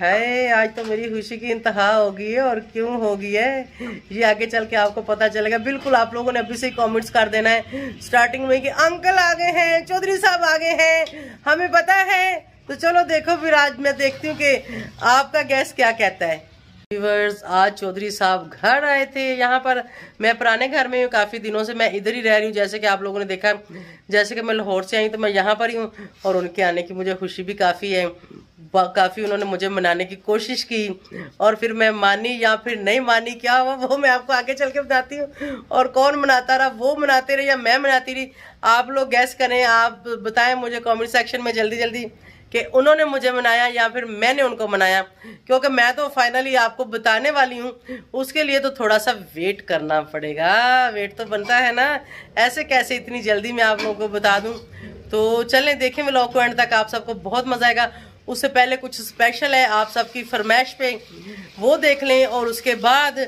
है आज तो मेरी खुशी की इंतहा होगी है और क्यों होगी है ये आगे चल के आपको पता चलेगा बिल्कुल आप लोगों ने अभी से कमेंट्स कर देना है स्टार्टिंग में कि अंकल आ गए हैं चौधरी साहब आ गए हैं हमें पता है तो चलो देखो फिर आज मैं देखती हूँ कि आपका गैस क्या कहता है व्यूवर्स आज चौधरी साहब घर आए थे यहाँ पर मैं पुराने घर में हूँ काफ़ी दिनों से मैं इधर ही रह रही हूँ जैसे कि आप लोगों ने देखा जैसे कि मैं लाहौर से आई तो मैं यहाँ पर ही हूँ और उनके आने की मुझे खुशी भी काफ़ी है काफ़ी उन्होंने मुझे मनाने की कोशिश की और फिर मैं मानी या फिर नहीं मानी क्या हुआ वो मैं आपको आगे चल के बताती हूँ और कौन मनाता रहा वो मनाते रहे या मैं मनाती रही आप लोग गैस करें आप बताएं मुझे कमेंट सेक्शन में जल्दी जल्दी कि उन्होंने मुझे मनाया या फिर मैंने उनको मनाया क्योंकि मैं तो फाइनली आपको बताने वाली हूँ उसके लिए तो थोड़ा सा वेट करना पड़ेगा वेट तो बनता है ना ऐसे कैसे इतनी जल्दी मैं आप लोगों को बता दूँ तो चलें देखें ब्लॉग को एंड तक आप सबको बहुत मज़ा आएगा उससे पहले कुछ स्पेशल है आप सबकी फरमाइश पे वो देख लें और उसके बाद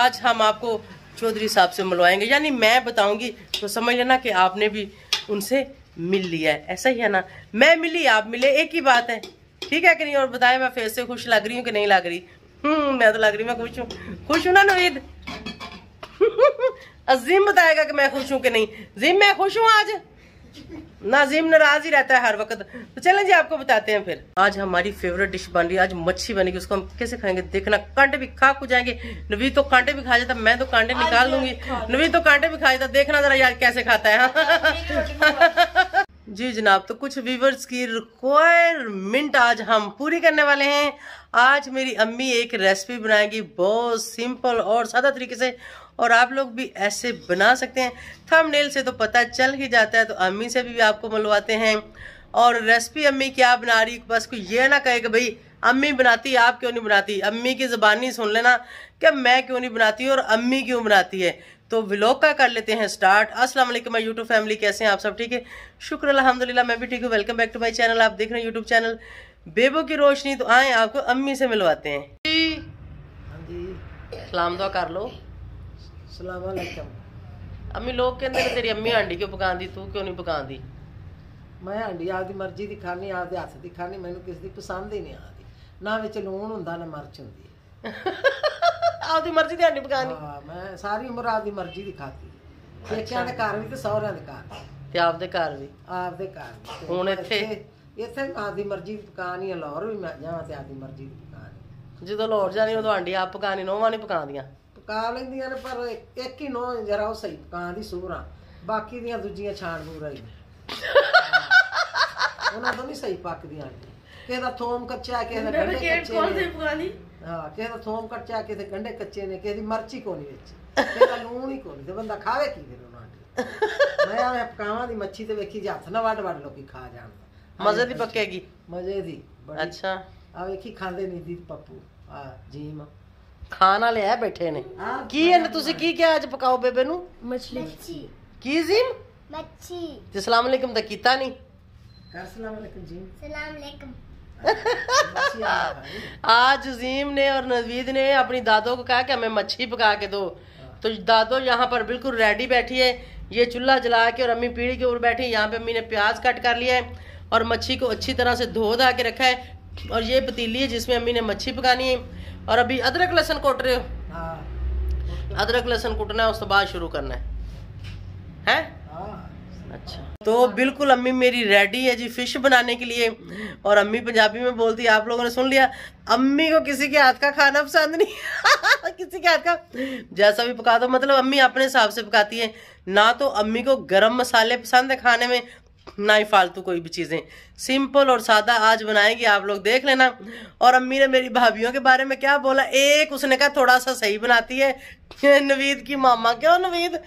आज हम आपको चौधरी साहब से मिलवाएंगे यानी मैं बताऊंगी तो समझ लेना कि आपने भी उनसे मिल लिया है ऐसा ही है ना मैं मिली आप मिले एक ही बात है ठीक है कि नहीं और बताए मैं फिर से खुश लग रही हूँ कि नहीं लग रही हम्म मैं तो लग रही मैं खुश हूँ खुश हूँ ना नवीद अजीम बताएगा कि मैं खुश हूँ कि नहीं जिम मैं खुश हूँ आज नाजिम नाराज ही रहता है हर वक्त तो चलें जी आपको बताते हैं फिर आज हमारी फेवरेट डिश बन रही है आज मच्छी बनेगी उसको हम कैसे खाएंगे देखना कांटे भी खा को जाएंगे नवी तो कांटे भी खा जाता मैं तो कांटे निकाल दूंगी नवी तो कांटे भी खा जाता देखना जरा यार कैसे खाता है हाँ? जी जनाब तो कुछ व्यूवर्स की रिक्वायरमेंट आज हम पूरी करने वाले हैं आज मेरी अम्मी एक रेसिपी बनाएगी बहुत सिंपल और सादा तरीके से और आप लोग भी ऐसे बना सकते हैं थंबनेल से तो पता चल ही जाता है तो अम्मी से भी, भी आपको मिलवाते हैं और रेसिपी अम्मी क्या बना रही बस को ये ना कहे कि भाई अम्मी बनाती आप क्यों नहीं बनाती अम्मी की ज़बानी सुन लेना कि मैं क्यों नहीं बनाती और अम्मी क्यों बनाती है तो व्लॉग का कर लेते हैं स्टार्ट अस्सलाम वालेकुम मैं यूट्यूब फैमिली कैसे हैं आप सब ठीक है शुक्र अल्हम्दुलिल्लाह मैं भी ठीक हूँ welcome back to my channel आप देख रहे हैं यूट्यूब चैनल बेबो की रोशनी तो आए आपको अम्मी से मिलवाते हैं हाँ जी सलाम दुआ कर लो सलाम अम्मी लोग कहते ने तेरी अम्मी हांडी क्यों पका तू क्यों नहीं पका मैं आंडी आपकी मर्जी ਦੀ ਖਾਣੀ ਆਪਦੇ ਹੱਥ ਦੀ ਖਾਣੀ ਮੈਨੂੰ ਕਿਸੇ ਦੀ ਪਸੰਦ ਹੀ ਨਹੀਂ ਆਉਂਦੀ ਨਾ ਵਿੱਚ ਲੂਣ ਹੁੰਦਾ ਨਾ ਮਿਰਚ ਆਪਦੀ ਮਰਜ਼ੀ ਦੀ ਹੰਡੀ ਪਕਾਣੀ ਮੈਂ ਸਾਰੀ ਉਮਰ ਆਪਦੀ ਮਰਜ਼ੀ ਦੀ ਖਾਤੀ ਪੇਕਿਆਂ ਦੇ ਘਰ ਵੀ ਤੇ ਸਹੁਰਿਆਂ ਦੇ ਘਰ ਤੇ ਆਪਦੇ ਘਰ ਵੀ ਆਪਦੇ ਘਰ ਵੀ। ਹੁਣ ਇੱਥੇ? ਇੱਥੇ ਮੈਂ ਆਪਦੀ ਮਰਜ਼ੀ ਦੀ ਪਕਾਣੀ ਆ ਲਾਹੌਰ ਵੀ ਮੈਂ ਜਾਵਾਂ ਤੇ ਆਪਦੀ ਮਰਜ਼ੀ ਦੀ ਪਕਾਣੀ ਜਦੋਂ ਲਾਹੌਰ ਜਾਣੀ ਉਦੋਂ ਆਂਡੀ ਆਪ ਪਕਾਣੀ ਨੋਵਾਂ ਨਹੀਂ ਪਕਾਉਂਦੀਆਂ ਪਕਾ ਲੈਂਦੀਆਂ ਨੇ ਪਰ ਇੱਕ ਹੀ ਨੋ ਜਰਾ ਉਹ ਸਹੀ ਪਕਾਉਂਦੀ ਸੂਰਾਂ ਬਾਕੀ ਦੀਆਂ ਦੂਜੀਆਂ ਛਾਣ ਬੂਰਾ ਹੀ ਉਹਨਾਂ ਤੋਂ ਨਹੀਂ ਸਹੀ ਪੱਕਦੀਆਂ ਕਿਸੇ ਦਾ ਥੋਮ ਕੱਚਾ ਕਿਸੇ ਦਾ ਗੰਢੇ ਕੱਚੇ ਕੋਲ ਦੇ ਨੇ ਪੁਰਾਣੀ ਹਾਂ ਕਿਸੇ ਦਾ ਥੋਮ ਕੱਚਾ ਕਿਸੇ ਦੇ ਗੰਢੇ ਕੱਚੇ ਨੇ ਕਿਸੇ ਦੀ ਕੋ ਨਹੀਂ ਵਿੱਚ ਕਿਸੇ ਦਾ ਲੂਣ ਹੀ ਨਹੀਂ ਤੇ ਬੰਦਾ ਖਾਵੇ ਕੀ ਫਿਰ ਉਹਨਾਂ ਦੀ ਮੈਂ ਆਵੇਂ ਪਕਾਵਾਂ ਦੀ ਮੱਛੀ ਤੇ ਵੇਖੀ ਜੇ ਹੱਥ ਨਾ ਵੱਡ ਵੱਡ ਲੋਕੀ ਖਾ ਜਾਣ ਮਜ਼ੇ ਦੀ ਪੱਕੇਗੀ ਮਜ਼ੇ ਦੀ ਅੱਛਾ ਆ ਵੇਖੀ ਖਾਂਦੇ ਨਹੀਂ ਦੀ ਪੱਪੂ ਆ ਜੀਮ ਖਾਣ ਵਾਲੇ ਆ ਬੈਠੇ ਨੇ ਕੀ ਇਹਨੇ ਤੁਸੀਂ ਕੀ ਕਿਹਾ ਅੱਜ ਪਕਾਓ ਬੇਬੇ ਨੂੰ ਮੱਛੀ ਕੀ ਜ਼ੀਮ ਮੱਛੀ ਤੇ ਸਲਾਮ ਅਲੈਕਮ ਤਾਂ ਕੀਤਾ ਨਹੀਂ ਕਰ ਸਲਾਮ ਅਲੈਕਮ ਜੀ ਸਲਾਮ ਅਲੈਕਮ आज जीम ने और नजीद ने अपनी दादो को कहा कि हमें मच्छी पका के दो हाँ। तो दादो यहाँ पर बिल्कुल रेडी बैठी है ये चूल्हा जला के और अम्मी पीढ़ी के ऊपर बैठी यहाँ पे अम्मी ने प्याज कट कर लिया है और मच्छी को अच्छी तरह से धो धा के रखा है और ये पतीली है जिसमें अम्मी ने मच्छी पकानी है और अभी अदरक लहसन कूट रहे हो हाँ। अदरक लहसन कुटना है उस तो बाद शुरू करना है है? तो बिल्कुल अम्मी मेरी रेडी है जी फिश बनाने के लिए और अम्मी पंजाबी में बोलती है आप लोगों ने सुन लिया अम्मी को किसी के हाथ का खाना पसंद नहीं किसी के हाथ का जैसा भी पका दो मतलब अम्मी अपने हिसाब से पकाती है ना तो अम्मी को गरम मसाले पसंद है खाने में ना ही फालतू कोई भी चीज़ें सिंपल और सादा आज बनाएंगे आप लोग देख लेना और अम्मी ने मेरी भाभीियों के बारे में क्या बोला एक उसने कहा थोड़ा सा सही बनाती है नवीद की मामा क्यों नवीद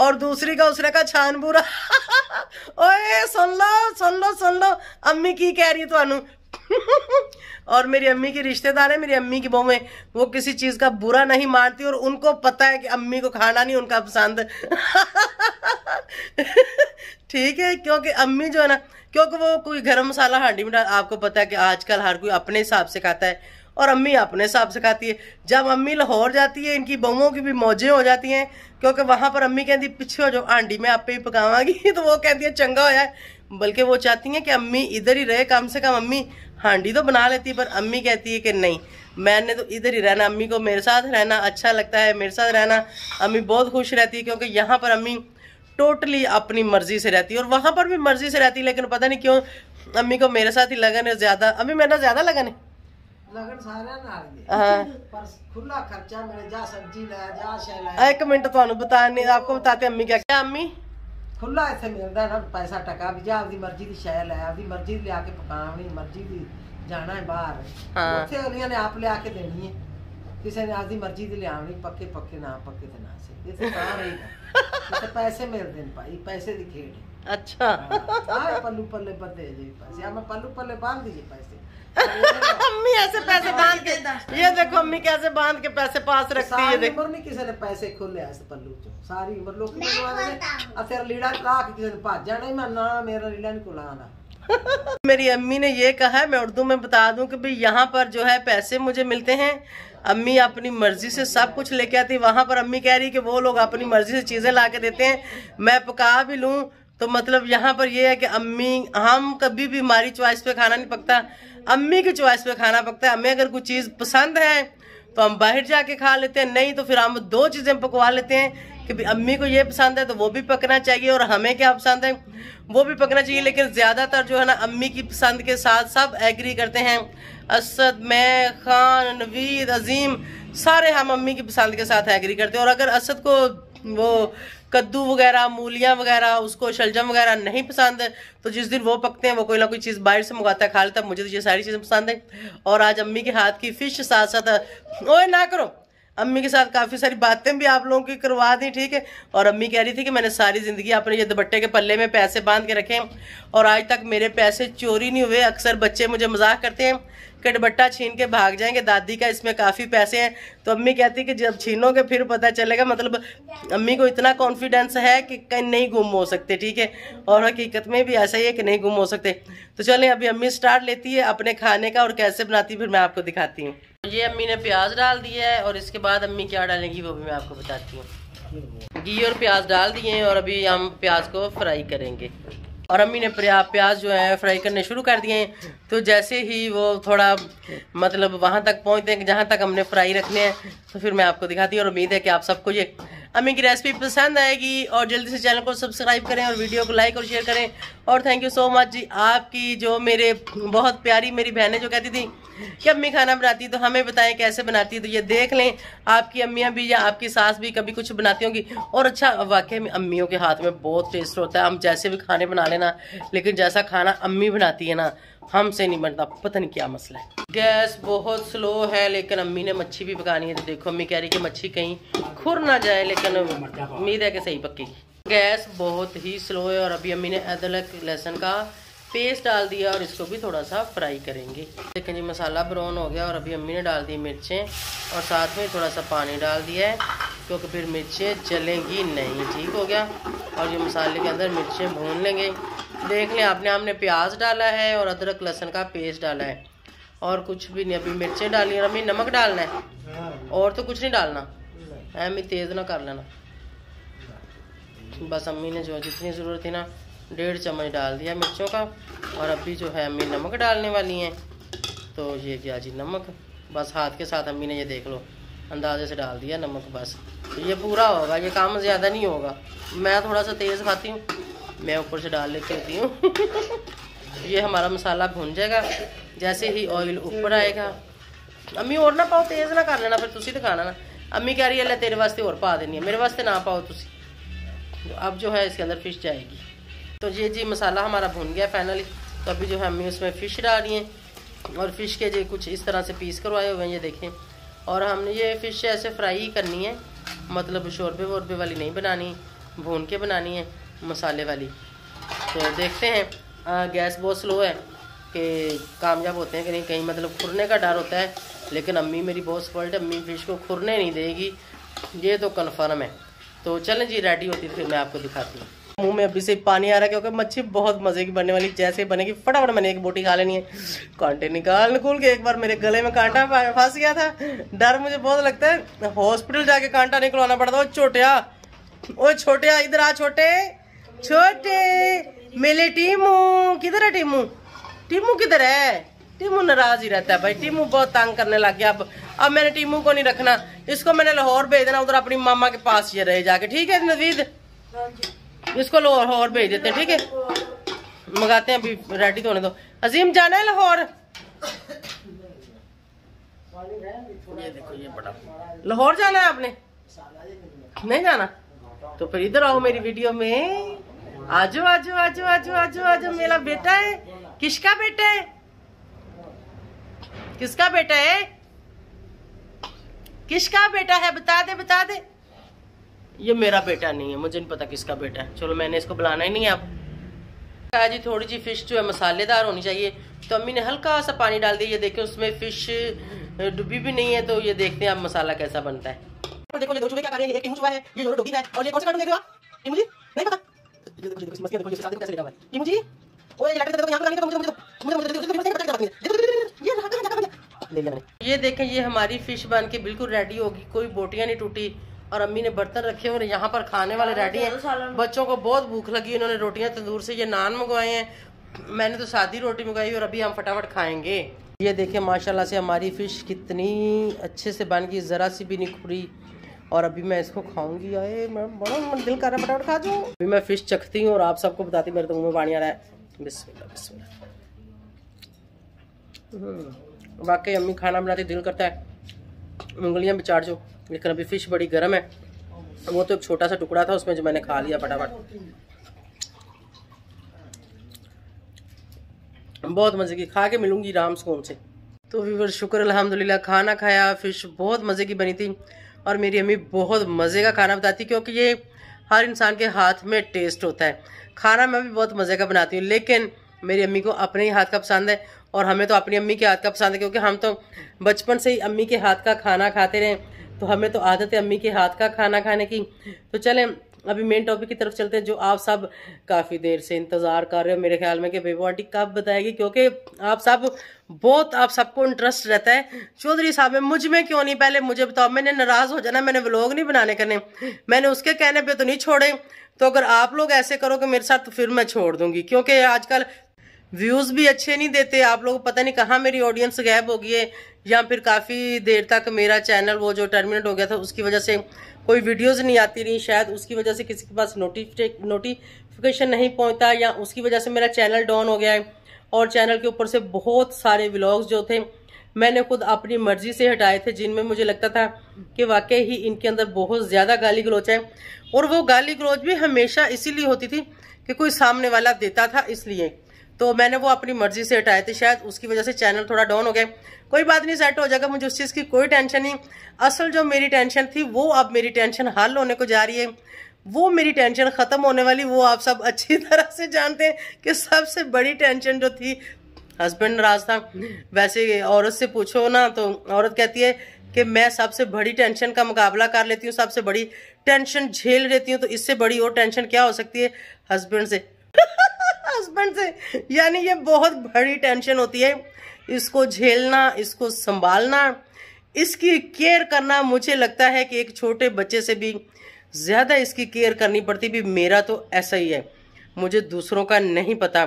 और दूसरी का उसने कहा छान बुरा ओए सुन लो सुन लो सुन लो अम्मी की कह रही है थानू और मेरी अम्मी के रिश्तेदार है मेरी अम्मी की में वो किसी चीज़ का बुरा नहीं मानती और उनको पता है कि अम्मी को खाना नहीं उनका पसंद ठीक है क्योंकि अम्मी जो है ना क्योंकि वो कोई गरम मसाला हांडी में आपको पता है कि आजकल हर कोई अपने हिसाब से खाता है और अम्मी अपने हिसाब से खाती है जब अम्मी लाहौर जाती है इनकी बहुओं की भी मौजें हो जाती हैं क्योंकि वहाँ पर अम्मी कहती पीछे हो जाओ हांडी में आप ही पकावागी तो वो कहती है चंगा होया बल्कि वो चाहती हैं कि अम्मी इधर ही रहे कम से कम अम्मी हांडी तो बना लेती है पर अम्मी कहती है कि नहीं मैंने तो इधर ही रहना अम्मी को मेरे साथ रहना अच्छा लगता है मेरे साथ रहना अम्मी बहुत खुश रहती है क्योंकि यहाँ पर अम्मी टोटली अपनी मर्जी से रहती है और वहाँ पर भी मर्जी से रहती है लेकिन पता नहीं क्यों अम्मी को मेरे साथ ही लगन है ज़्यादा अम्मी मेरे ना ज़्यादा लगन है हाँ। एक मिनट थानू बताने आपको बताते अम्मी क्या क्या अम्मी ਖੁੱਲਾ ਇੱਥੇ ਮਿਲਦਾ ਇਹਨਾਂ ਨੂੰ ਪੈਸਾ ਟਕਾ ਵੀ ਜਾਂ ਆਪਦੀ ਮਰਜ਼ੀ ਦੀ ਸ਼ੈ ਲੈ ਆਪਦੀ ਮਰਜ਼ੀ ਦੀ ਲਿਆ ਕੇ ਪਕਾਉਣੀ ਮਰਜ਼ੀ ਦੀ ਜਾਣਾ ਹੈ ਬਾਹਰ ਉੱਥੇ ਉਹਨੀਆਂ ਨੇ ਆਪ ਲਿਆ ਕੇ ਦੇਣੀ ਹੈ ਕਿਸੇ ਨੇ ਆਪਦੀ ਮਰਜ਼ੀ ਦੀ ਲਿਆਉਣੀ ਪੱਕੇ ਪੱਕੇ ਨਾ ਪੱਕੇ ਤੇ ਨਾ ਸੇ ਇਹ ਸਾਰੇ ਹੀ ਪੈਸੇ ਮਿਲਦੇ ਨੇ ਭਾਈ ਪੈਸੇ ਦੀ ਖੇਡ ਹੈ अच्छा हां हाँ, पल्लू पल्ले पैसे हम पल्लू पल्ले बांध दीजिए पैसे अम्मी ऐसे पैसे बांध के ये देखो अम्मी कैसे बांध के पैसे पास तो रखती है देखो उम्र में किसी ने पैसे खोले ऐसे पल्लू चो तो। सारी उम्र लोग लीड़ा किसी ने मैं ना मेरा लीड़ा नहीं मेरी अम्मी ने ये कहा है मैं उर्दू में बता दूं कि भाई यहाँ पर जो है पैसे मुझे मिलते हैं अम्मी अपनी मर्जी से सब कुछ लेके आती वहाँ पर अम्मी कह रही कि वो लोग अपनी मर्जी से चीज़ें ला के देते हैं मैं पका भी लू तो मतलब यहाँ पर यह है कि अम्मी हम कभी भी हमारी च्वाइस पे खाना नहीं पकता अम्मी की च्वाइस पे खाना पकता है हमें अगर कुछ चीज़ पसंद है तो हम बाहर जाके खा लेते हैं नहीं तो फिर हम दो चीज़ें पकवा लेते हैं कि अम्मी को ये पसंद है तो वो भी पकना चाहिए और हमें क्या पसंद है वो भी पकना चाहिए लेकिन ज़्यादातर जो है ना अम्मी की पसंद के साथ सब एग्री करते हैं असद मैं खान नवीद अजीम सारे हम अम्मी की पसंद के साथ एग्री करते हैं और अगर असद को वो कद्दू वगैरह मूलियाँ वगैरह उसको शलजम वगैरह नहीं पसंद तो जिस दिन वो पकते हैं वो कोई ना कोई चीज़ बाहर से मंगाता है खा लेता मुझे तो ये सारी चीज़ें पसंद है और आज अम्मी के हाथ की फ़िश साथ साथ ओए ना करो अम्मी के साथ काफ़ी सारी बातें भी आप लोगों की करवा दी ठीक है और अम्मी कह रही थी कि मैंने सारी ज़िंदगी अपने ये दुपट्टे के पल्ले में पैसे बांध के रखे हैं और आज तक मेरे पैसे चोरी नहीं हुए अक्सर बच्चे मुझे मजाक करते हैं कि दुपट्टा छीन के भाग जाएंगे दादी का इसमें काफ़ी पैसे हैं तो अम्मी कहती कि जब छीनोगे फिर पता चलेगा मतलब अम्मी को इतना कॉन्फिडेंस है कि कहीं नहीं गुम हो सकते ठीक है और हकीकत में भी ऐसा ही है कि नहीं गुम हो सकते तो चलें अभी अम्मी स्टार्ट लेती है अपने खाने का और कैसे बनाती फिर मैं आपको दिखाती हूँ ये अम्मी ने प्याज डाल दिया है और इसके बाद अम्मी क्या डालेंगी वो भी मैं आपको बताती हूँ घी और प्याज डाल दिए हैं और अभी हम प्याज को फ्राई करेंगे और अम्मी ने प्याज जो है फ्राई करने शुरू कर दिए हैं तो जैसे ही वो थोड़ा मतलब वहाँ तक पहुँचते हैं जहाँ तक हमने फ्राई रखने हैं तो फिर मैं आपको दिखाती हूँ और उम्मीद है कि आप सबको ये अम्मी की रेसिपी पसंद आएगी और जल्दी से चैनल को सब्सक्राइब करें और वीडियो को लाइक और शेयर करें और थैंक यू सो मच जी आपकी जो मेरे बहुत प्यारी मेरी बहनें जो कहती थी कि अम्मी खाना बनाती है तो हमें बताएं कैसे बनाती है तो ये देख लें आपकी अम्मियाँ भी या आपकी सास भी कभी कुछ बनाती होंगी और अच्छा वाकई में अम्मियों के हाथ में बहुत टेस्ट होता है हम जैसे भी खाने बना लेना लेकिन जैसा खाना अम्मी बनाती है ना हमसे नहीं बनता पता नहीं क्या मसला है गैस बहुत स्लो है लेकिन अम्मी ने मच्छी भी पकानी है तो देखो अम्मी कह रही कि मच्छी कहीं खुर ना जाए लेकिन उम्मीद है कि सही पकेगी गैस बहुत ही स्लो है और अभी अम्मी ने अदरक लहसुन का पेस्ट डाल दिया और इसको भी थोड़ा सा फ्राई करेंगे देखें जी मसाला ब्राउन हो गया और अभी अम्मी ने डाल दी मिर्चें और साथ में थोड़ा सा पानी डाल दिया है क्योंकि फिर मिर्चें जलेंगी नहीं ठीक हो गया और ये मसाले के अंदर मिर्चें भून लेंगे देख लें आपने हमने प्याज डाला है और अदरक लहसन का पेस्ट डाला है और कुछ भी नहीं अभी मिर्चें डाली और अम्मी नमक डालना है और तो कुछ नहीं डालना अम्मी तेज़ ना कर लेना बस अम्मी ने जो जितनी ज़रूरत थी ना डेढ़ चम्मच डाल दिया मिर्चों का और अभी जो है अम्मी नमक डालने वाली हैं तो ये क्या जी नमक बस हाथ के साथ अम्मी ने ये देख लो अंदाजे से डाल दिया नमक बस तो ये पूरा होगा ये काम ज़्यादा नहीं होगा मैं थोड़ा सा तेज़ खाती हूँ मैं ऊपर से डाल लेती होती हूँ ये हमारा मसाला भुन जाएगा जैसे ही ऑयल ऊपर आएगा अम्मी और ना पाओ तेज़ ना कर लेना फिर तुम्हें दिखाना ना अम्मी कह रही है तेरे वास्ते और पा देनी है मेरे वास्ते ना पाओ तुम तो अब जो है इसके अंदर फिश जाएगी तो ये जी मसाला हमारा भुन गया फाइनली तो अभी जो है हमें उसमें फ़िश डाल रही हैं और फ़िश के जो कुछ इस तरह से पीस करवाए हुए हैं ये देखें और हमने ये फ़िश ऐसे फ्राई ही करनी है मतलब शोरबे वोरबे वाली नहीं बनानी भून के बनानी है मसाले वाली तो देखते हैं आ, गैस बहुत स्लो है कि कामयाब होते हैं कि नहीं कहीं मतलब खुरने का डर होता है लेकिन अम्मी मेरी बहुत स्पर्ट है अम्मी फ़िश को खुरने नहीं देगी ये तो कन्फर्म है तो चलें जी रेडी होती फिर मैं आपको दिखाती हूँ मुंह में अभी से पानी आ रहा है क्योंकि मच्छी बहुत मजे की बनने वाली जैसे बनेगी फटाफट मैंने एक बोटी खा लेनी है कांटे निकाल निकूल के एक बार मेरे गले में कांटा फंस गया था डर मुझे बहुत लगता है हॉस्पिटल जाके कांटा निकलवाना पड़ता है छोटिया ओ छोटिया इधर आ छोटे छोटे मेले टीमू किधर है टीमू टीमू किधर है टीमू नाराज ही रहता है भाई टीमू बहुत तंग करने लग गया अब अब मैंने टीमू को नहीं रखना इसको मैंने लाहौर भेज देना उधर अपनी मामा के पास ये रहे जाके ठीक है नवीद इसको लाहौर और भेज देते हैं ठीक है मंगाते हैं अभी रेडी तो होने दो अजीम जाना है लाहौर लाहौर जाना है आपने नहीं जाना तो फिर इधर आओ मेरी वीडियो में आजो आजो आजो आजो आजो आजो मेरा बेटा है किसका बेटा है किसका बेटा है किसका बेटा है बता दे बता दे ये मेरा बेटा नहीं है मुझे नहीं पता किसका बेटा है चलो मैंने इसको बुलाना ही नहीं है अब आज थोड़ी जी फिश जो है मसालेदार होनी चाहिए तो अम्मी ने हल्का सा पानी डाल दिया ये देखें उसमें फिश डुबी भी नहीं है तो ये देखते हैं अब मसाला कैसा बनता है ये ये ये देखें ये हमारी फिश बन के बिल्कुल रेडी होगी कोई बोटियां नहीं टूटी और अम्मी ने बर्तन रखे और यहाँ पर खाने वाले रेडी हैं बच्चों को बहुत भूख लगी उन्होंने रोटियाँ तंदूर से ये नान मंगवाए हैं मैंने तो सादी रोटी मंगाई और अभी हम फटाफट खाएंगे ये देखे माशाल्लाह से हमारी फ़िश कितनी अच्छे से बन गई ज़रा सी भी नहीं खुरी और अभी मैं इसको खाऊंगी अरे मैं बड़ा दिल कर रहा है फटाफट खा जाऊँ अभी मैं फ़िश चखती हूँ और आप सबको बताती मेरे तो मुँह में पानी आ रहा है बिस्मिल्लाह बिस्मिल्लाह हम्म, वाकई अम्मी खाना बनाती दिल करता है उंगलियाँ भी चाट जाओ लेकिन अभी फ़िश बड़ी गर्म है वो तो एक छोटा सा टुकड़ा था उसमें जो मैंने खा लिया फटाफट बहुत मज़े की खा के मिलूंगी राम सुकून से तो फिर शुक्र अलहमदिल्ला खाना खाया फ़िश बहुत मज़े की बनी थी और मेरी अम्मी बहुत मज़े का खाना बताती क्योंकि ये हर इंसान के हाथ में टेस्ट होता है खाना मैं भी बहुत मज़े का बनाती हूँ लेकिन मेरी अम्मी को अपने ही हाथ का पसंद है और हमें तो अपनी अम्मी के हाथ का पसंद है क्योंकि हम तो बचपन से ही अम्मी के हाथ का खाना खाते रहे तो हमें तो आदत है अम्मी के हाथ का खाना खाने की तो चलें अभी मेन टॉपिक की तरफ चलते हैं जो आप सब काफ़ी देर से इंतज़ार कर रहे हो मेरे ख्याल में कि बेबू आंटी कब बताएगी क्योंकि आप सब बहुत आप सबको इंटरेस्ट रहता है चौधरी साहब में मुझ में क्यों नहीं पहले मुझे बताओ मैंने नाराज़ हो जाना मैंने व्लॉग नहीं बनाने करने मैंने उसके कहने पर तो नहीं छोड़े तो अगर आप लोग ऐसे करोगे मेरे साथ तो फिर मैं छोड़ दूंगी क्योंकि आजकल व्यूज़ भी अच्छे नहीं देते आप लोग पता नहीं कहाँ मेरी ऑडियंस गैप हो गई है या फिर काफ़ी देर तक मेरा चैनल वो जो टर्मिनेट हो गया था उसकी वजह से कोई वीडियोज़ नहीं आती रही शायद उसकी वजह से किसी के पास नोटिफिक नोटिफिकेशन नहीं पहुँचता या उसकी वजह से मेरा चैनल डाउन हो गया है और चैनल के ऊपर से बहुत सारे व्लॉग्स जो थे मैंने खुद अपनी मर्जी से हटाए थे जिनमें मुझे लगता था कि वाकई ही इनके अंदर बहुत ज़्यादा गाली गलोच है और वो गाली गलोच भी हमेशा इसीलिए होती थी कि कोई सामने वाला देता था इसलिए तो मैंने वो अपनी मर्जी से हटाए थे शायद उसकी वजह से चैनल थोड़ा डाउन हो गया कोई बात नहीं सेट हो जाएगा मुझे उस चीज़ की कोई टेंशन नहीं असल जो मेरी टेंशन थी वो अब मेरी टेंशन हल होने को जा रही है वो मेरी टेंशन ख़त्म होने वाली वो आप सब अच्छी तरह से जानते हैं कि सबसे बड़ी टेंशन जो थी हस्बैंड नाराज था वैसे औरत से पूछो ना तो औरत कहती है कि मैं सबसे बड़ी टेंशन का मुकाबला कर लेती हूँ सबसे बड़ी टेंशन झेल लेती हूँ तो इससे बड़ी और टेंशन क्या हो सकती है हस्बैंड से हस्बैंड से यानी ये बहुत बड़ी टेंशन होती है इसको झेलना इसको संभालना इसकी केयर करना मुझे लगता है कि एक छोटे बच्चे से भी ज़्यादा इसकी केयर करनी पड़ती भी मेरा तो ऐसा ही है मुझे दूसरों का नहीं पता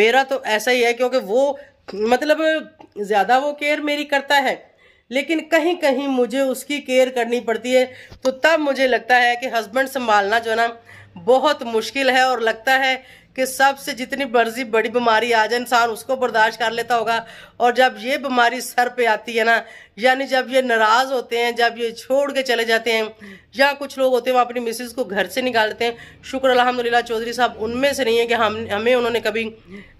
मेरा तो ऐसा ही है क्योंकि वो मतलब ज़्यादा वो केयर मेरी करता है लेकिन कहीं कहीं मुझे उसकी केयर करनी पड़ती है तो तब मुझे लगता है कि हस्बैंड संभालना जो ना बहुत मुश्किल है और लगता है कि सबसे जितनी मर्जी बड़ी बीमारी आ जाए इंसान उसको बर्दाश्त कर लेता होगा और जब ये बीमारी सर पे आती है ना यानी जब ये नाराज़ होते हैं जब ये छोड़ के चले जाते हैं या कुछ लोग होते हैं वो अपनी मिसेज को घर से निकालते हैं शुक्र अलहमदिल्ला चौधरी साहब उनमें से नहीं है कि हम हमें उन्होंने कभी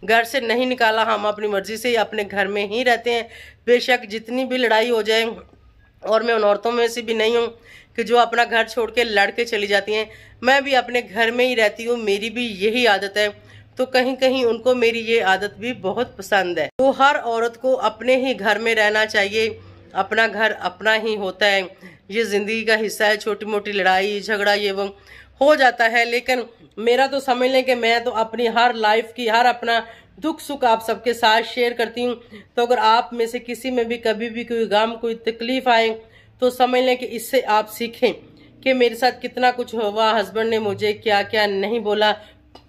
घर से नहीं निकाला हम अपनी मर्ज़ी से अपने घर में ही रहते हैं बेशक जितनी भी लड़ाई हो जाए और मैं उन औरतों में से भी नहीं हूँ कि जो अपना घर छोड़ के लड़ के चली जाती हैं मैं भी अपने घर में ही रहती हूँ मेरी भी यही आदत है तो कहीं कहीं उनको मेरी ये आदत भी बहुत पसंद है तो हर औरत को अपने ही घर में रहना चाहिए अपना घर अपना ही होता है ये ज़िंदगी का हिस्सा है छोटी मोटी लड़ाई झगड़ा ये वो हो जाता है लेकिन मेरा तो समझ लें कि मैं तो अपनी हर लाइफ की हर अपना दुख सुख आप सबके साथ शेयर करती हूँ तो अगर आप में से किसी में भी कभी भी कोई गम कोई तकलीफ आए तो समझ लें कि इससे आप सीखें कि मेरे साथ कितना कुछ हुआ हस्बैंड ने मुझे क्या क्या नहीं बोला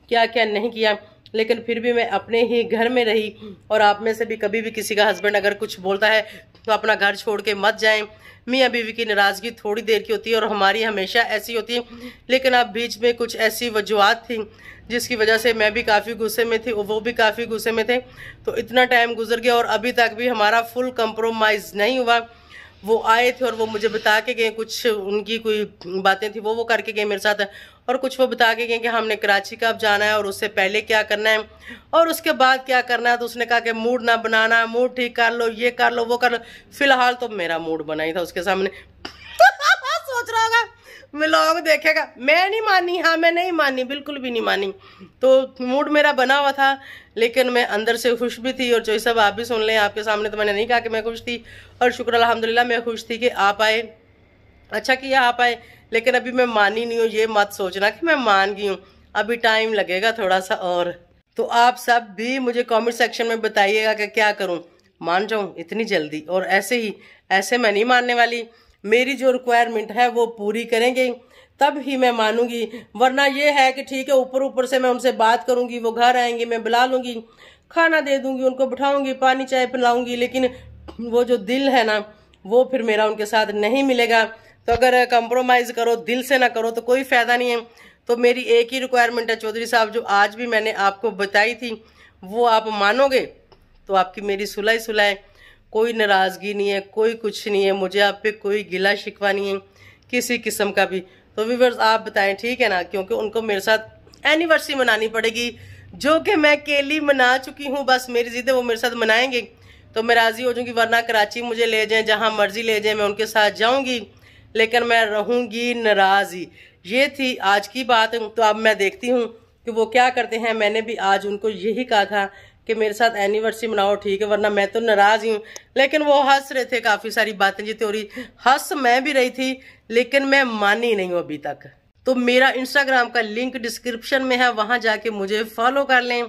क्या क्या नहीं किया लेकिन फिर भी मैं अपने ही घर में रही और आप में से भी कभी भी किसी का हस्बैंड अगर कुछ बोलता है तो अपना घर छोड़ के मत जाएं मियाँ बीवी की नाराज़गी थोड़ी देर की होती है और हमारी हमेशा ऐसी होती है लेकिन आप बीच में कुछ ऐसी वजूहत थी जिसकी वजह से मैं भी काफ़ी गुस्से में थी वो भी काफ़ी गुस्से में थे तो इतना टाइम गुजर गया और अभी तक भी हमारा फुल कंप्रोमाइज़ नहीं हुआ वो आए थे और वो मुझे बता के गए कुछ उनकी कोई बातें थी वो वो करके गए मेरे साथ और कुछ वो बता के गए कि हमने कराची कब जाना है और उससे पहले क्या करना है और उसके बाद क्या करना है तो उसने कहा कि मूड ना बनाना मूड ठीक कर लो ये कर लो वो कर लो फिलहाल तो मेरा मूड बना ही था उसके सामने सोच रहा होगा व्लॉग देखेगा मैं नहीं मानी हाँ मैं नहीं मानी बिल्कुल भी नहीं मानी तो मूड मेरा बना हुआ था लेकिन मैं अंदर से खुश भी थी और जो सब आप भी सुन लें आपके सामने तो मैंने नहीं कहा कि मैं खुश थी और शुक्र अलहमदिल्ला मैं खुश थी कि आप आए अच्छा किया आप आए लेकिन अभी मैं मानी नहीं हूँ ये मत सोचना कि मैं मान गई हूँ अभी टाइम लगेगा थोड़ा सा और तो आप सब भी मुझे कमेंट सेक्शन में बताइएगा कि क्या करूँ मान जाऊँ इतनी जल्दी और ऐसे ही ऐसे मैं नहीं मानने वाली मेरी जो रिक्वायरमेंट है वो पूरी करेंगे तब ही मैं मानूंगी वरना ये है कि ठीक है ऊपर ऊपर से मैं उनसे बात करूंगी वो घर आएंगे मैं बुला लूंगी खाना दे दूंगी उनको बिठाऊंगी पानी चाय पिलाऊंगी लेकिन वो जो दिल है ना वो फिर मेरा उनके साथ नहीं मिलेगा तो अगर कंप्रोमाइज़ करो दिल से ना करो तो कोई फ़ायदा नहीं है तो मेरी एक ही रिक्वायरमेंट है चौधरी साहब जो आज भी मैंने आपको बताई थी वो आप मानोगे तो आपकी मेरी सुलह सुलह है कोई नाराज़गी नहीं है कोई कुछ नहीं है मुझे आप पे कोई गिला शिकवा नहीं है किसी किस्म का भी तो व्यूवर्स आप बताएं ठीक है ना क्योंकि उनको मेरे साथ एनिवर्सरी मनानी पड़ेगी जो कि मैं अकेली मना चुकी हूँ बस मेरी जिद वो मेरे साथ मनाएंगे तो मैं राज़ी हो जाऊँगी वरना कराची मुझे ले जाएँ जहाँ मर्जी ले जाएँ मैं उनके साथ जाऊँगी लेकिन मैं रहूँगी नाराज़ ही ये थी आज की बात तो अब मैं देखती हूँ कि वो क्या करते हैं मैंने भी आज उनको यही कहा था कि मेरे साथ एनिवर्सरी मनाओ ठीक है वरना मैं तो नाराज़ ही हूँ लेकिन वो हंस रहे थे काफ़ी सारी बातें जी रही हंस मैं भी रही थी लेकिन मैं मानी नहीं हूँ अभी तक तो मेरा इंस्टाग्राम का लिंक डिस्क्रिप्शन में है वहाँ जाके मुझे फॉलो कर लें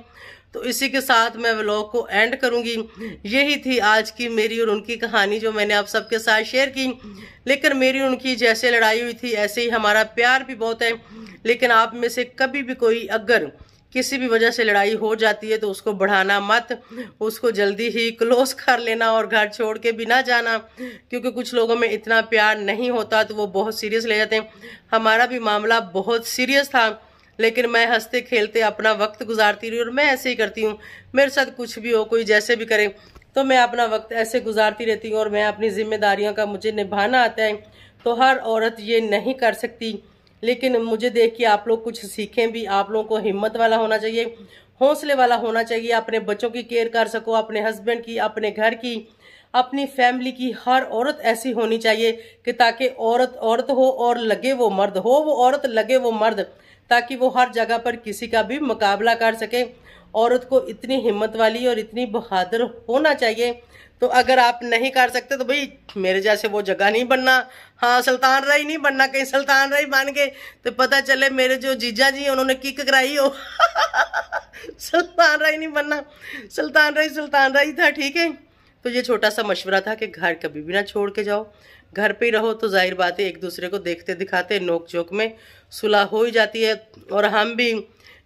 तो इसी के साथ मैं व्लॉग को एंड करूँगी यही थी आज की मेरी और उनकी कहानी जो मैंने आप सबके साथ शेयर की लेकिन मेरी उनकी जैसे लड़ाई हुई थी ऐसे ही हमारा प्यार भी बहुत है लेकिन आप में से कभी भी कोई अगर किसी भी वजह से लड़ाई हो जाती है तो उसको बढ़ाना मत उसको जल्दी ही क्लोज कर लेना और घर छोड़ के भी ना जाना क्योंकि कुछ लोगों में इतना प्यार नहीं होता तो वो बहुत सीरियस ले जाते हैं हमारा भी मामला बहुत सीरियस था लेकिन मैं हंसते खेलते अपना वक्त गुजारती रही और मैं ऐसे ही करती हूँ मेरे साथ कुछ भी हो कोई जैसे भी करे तो मैं अपना वक्त ऐसे गुजारती रहती हूँ और मैं अपनी जिम्मेदारियों का मुझे निभाना आता है तो हर औरत ये नहीं कर सकती लेकिन मुझे देख के आप लोग कुछ सीखें भी आप लोगों को हिम्मत वाला होना चाहिए हौसले वाला होना चाहिए अपने बच्चों की केयर कर सको अपने हस्बैंड की अपने घर की अपनी फैमिली की हर औरत ऐसी होनी चाहिए कि ताकि औरत औरत हो और लगे वो मर्द हो वो औरत लगे वो मर्द ताकि वो हर जगह पर किसी का भी मुकाबला कर सके औरत को इतनी हिम्मत वाली और इतनी बहादुर होना चाहिए तो अगर आप नहीं कर सकते तो भाई मेरे जैसे वो जगह नहीं बनना हाँ सुल्तान राई नहीं बनना कहीं सुल्तान राई बन के तो पता चले मेरे जो जीजा जी उन्होंने किक कराई हो सुल्तान राई नहीं बनना सुल्तान राई सुल्तान राई था ठीक है तो ये छोटा सा मशवरा था कि घर कभी भी ना छोड़ के जाओ घर पे ही रहो तो जाहिर बात है एक दूसरे को देखते दिखाते नोक चोक में सुलह हो ही जाती है और हम भी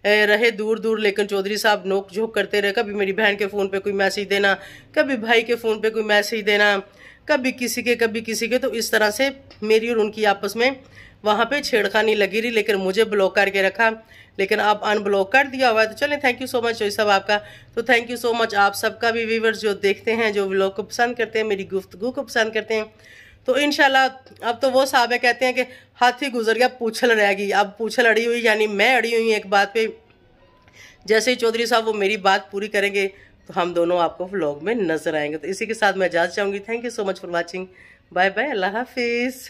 रहे दूर दूर लेकिन चौधरी साहब नोक झोंक करते रहे कभी मेरी बहन के फ़ोन पे कोई मैसेज देना कभी भाई के फ़ोन पे कोई मैसेज देना कभी किसी के कभी किसी के तो इस तरह से मेरी और उनकी आपस में वहाँ पे छेड़खानी लगी रही लेकिन मुझे ब्लॉक करके रखा लेकिन आप अनब्लॉक कर दिया हुआ है तो चलें थैंक यू सो मच चोई साहब आपका तो थैंक यू सो मच आप सबका भी व्यूवर्स जो देखते हैं जो ब्लॉग को पसंद करते हैं मेरी गुफ्तगु को पसंद करते हैं तो इन अब तो वो साहब कहते हैं कि हाथी गुजर गया पूछल रह गई अब पूछल अड़ी हुई यानी मैं अड़ी हुई एक बात पे जैसे ही चौधरी साहब वो मेरी बात पूरी करेंगे तो हम दोनों आपको व्लॉग में नजर आएंगे तो इसी के साथ मैं इजाज़त चाहूँगी thank you so much for watching bye bye अल्लाह हाफिज़